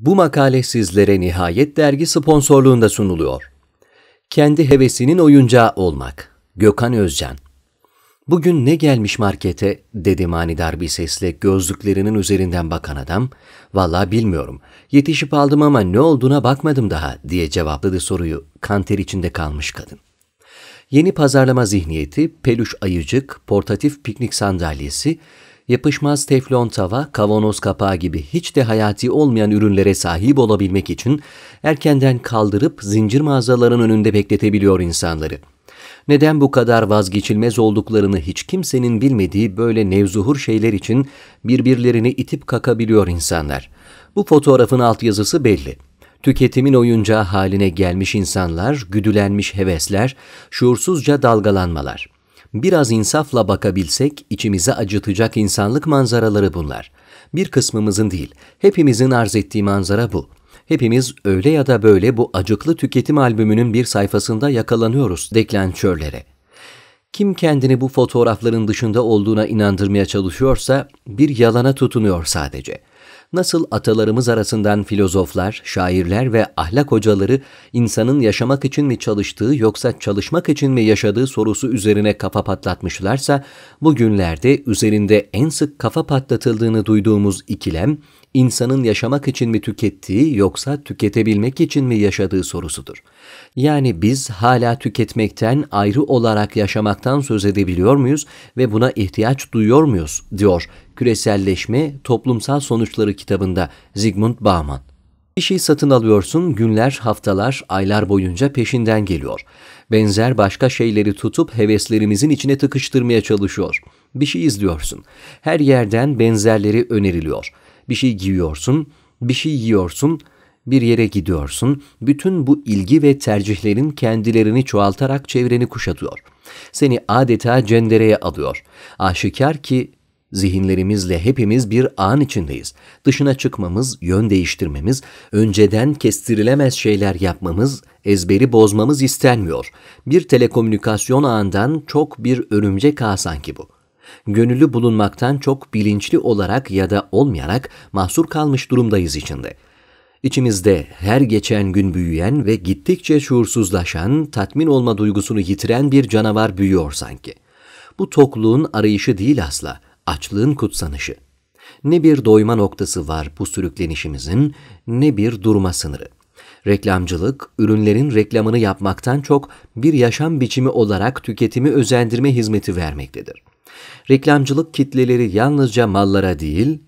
Bu makale sizlere Nihayet Dergi sponsorluğunda sunuluyor. Kendi hevesinin oyuncağı olmak. Gökhan Özcan Bugün ne gelmiş markete dedi manidar bir sesle gözlüklerinin üzerinden bakan adam. Valla bilmiyorum. Yetişip aldım ama ne olduğuna bakmadım daha diye cevapladı soruyu kanter içinde kalmış kadın. Yeni pazarlama zihniyeti, peluş ayıcık, portatif piknik sandalyesi, Yapışmaz teflon tava, kavanoz kapağı gibi hiç de hayati olmayan ürünlere sahip olabilmek için erkenden kaldırıp zincir mağazaların önünde bekletebiliyor insanları. Neden bu kadar vazgeçilmez olduklarını hiç kimsenin bilmediği böyle nevzuhur şeyler için birbirlerini itip kakabiliyor insanlar. Bu fotoğrafın alt yazısı belli. Tüketimin oyuncağı haline gelmiş insanlar, güdülenmiş hevesler, şuursuzca dalgalanmalar.'' Biraz insafla bakabilsek içimize acıtacak insanlık manzaraları bunlar. Bir kısmımızın değil, hepimizin arz ettiği manzara bu. Hepimiz öyle ya da böyle bu acıklı tüketim albümünün bir sayfasında yakalanıyoruz deklançörlere. Kim kendini bu fotoğrafların dışında olduğuna inandırmaya çalışıyorsa bir yalana tutunuyor sadece. Nasıl atalarımız arasından filozoflar, şairler ve ahlak hocaları insanın yaşamak için mi çalıştığı yoksa çalışmak için mi yaşadığı sorusu üzerine kafa patlatmışlarsa bugünlerde üzerinde en sık kafa patlatıldığını duyduğumuz ikilem insanın yaşamak için mi tükettiği yoksa tüketebilmek için mi yaşadığı sorusudur. Yani biz hala tüketmekten ayrı olarak yaşamak olmaktan söz edebiliyor muyuz ve buna ihtiyaç duyuyor muyuz diyor Küreselleşme Toplumsal Sonuçları kitabında Zygmunt Bauman. Bir şey satın alıyorsun, günler, haftalar, aylar boyunca peşinden geliyor. Benzer başka şeyleri tutup heveslerimizin içine tıkıştırmaya çalışıyor. Bir şey izliyorsun. Her yerden benzerleri öneriliyor. Bir şey giyiyorsun, bir şey yiyorsun, bir yere gidiyorsun, bütün bu ilgi ve tercihlerin kendilerini çoğaltarak çevreni kuşatıyor. Seni adeta cendereye alıyor. Aşikar ki Zihinlerimizle hepimiz bir an içindeyiz. Dışına çıkmamız, yön değiştirmemiz, önceden kestirilemez şeyler yapmamız, ezberi bozmamız istenmiyor. Bir telekomünikasyon ağından çok bir örümcek ağ sanki bu. Gönüllü bulunmaktan çok bilinçli olarak ya da olmayarak mahsur kalmış durumdayız içinde.'' İçimizde her geçen gün büyüyen ve gittikçe şuursuzlaşan, tatmin olma duygusunu yitiren bir canavar büyüyor sanki. Bu tokluğun arayışı değil asla, açlığın kutsanışı. Ne bir doyma noktası var bu sürüklenişimizin, ne bir durma sınırı. Reklamcılık, ürünlerin reklamını yapmaktan çok bir yaşam biçimi olarak tüketimi özendirme hizmeti vermektedir. Reklamcılık kitleleri yalnızca mallara değil,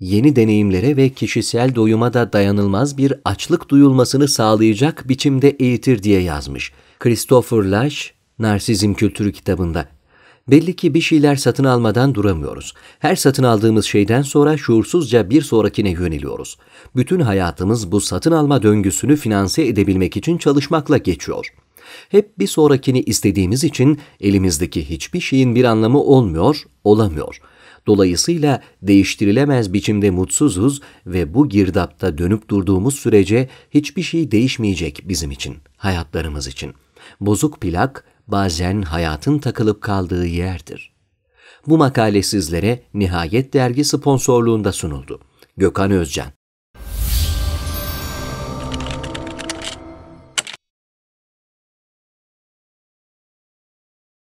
yeni deneyimlere ve kişisel doyuma da dayanılmaz bir açlık duyulmasını sağlayacak biçimde eğitir diye yazmış. Christopher Lash, Narsizm Kültürü kitabında. Belli ki bir şeyler satın almadan duramıyoruz. Her satın aldığımız şeyden sonra şuursuzca bir sonrakine yöneliyoruz. Bütün hayatımız bu satın alma döngüsünü finanse edebilmek için çalışmakla geçiyor. Hep bir sonrakini istediğimiz için elimizdeki hiçbir şeyin bir anlamı olmuyor, olamıyor.'' Dolayısıyla değiştirilemez biçimde mutsuzuz ve bu girdapta dönüp durduğumuz sürece hiçbir şey değişmeyecek bizim için, hayatlarımız için. Bozuk plak bazen hayatın takılıp kaldığı yerdir. Bu makale sizlere Nihayet Dergi sponsorluğunda sunuldu. Gökhan Özcan